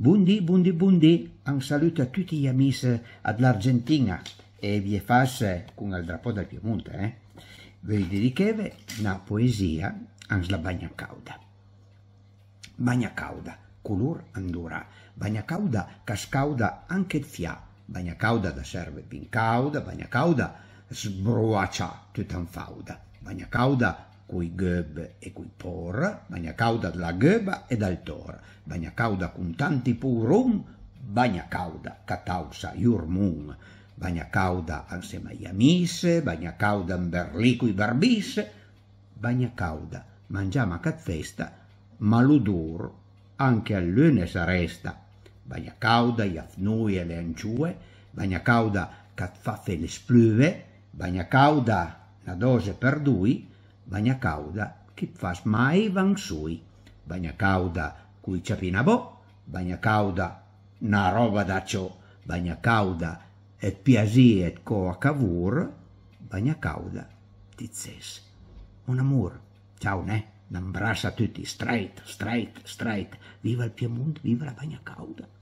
Bundi, bundi, bundi, un saluto a tutti gli amici dell'Argentina e vi faccio con il drapo del Piemonte. Eh? Vi dedicheve una poesia alla bagna cauda. Bagna cauda, color andura, bagna cauda cascauda anche il fia. bagna cauda da serve pincauda, bagna cauda sbroaccia tutan fauda, bagna cauda cui Goeb e cui Por, bagna cauda dalla Goeba e dal Tor, bagna cauda con tanti purum, bagna cauda catausa iurmun, bagna cauda ansema iamis, bagna cauda berlicui barbis, bagna cauda mangiama catfesta, l'udur anche lune saresta, bagna cauda iafnui e le anciue, bagna cauda catfafe le splue, bagna cauda nadose per dui, cauda che fas mai van sui. cauda cui ciapina bo, cauda na roba da ciò, cauda et piasi et coa cavur, Bagnacauda tizzes. Un amor, ciao ne, l'embraça tutti, straight, straight, straight, viva il Piemonte, viva la bagna cauda.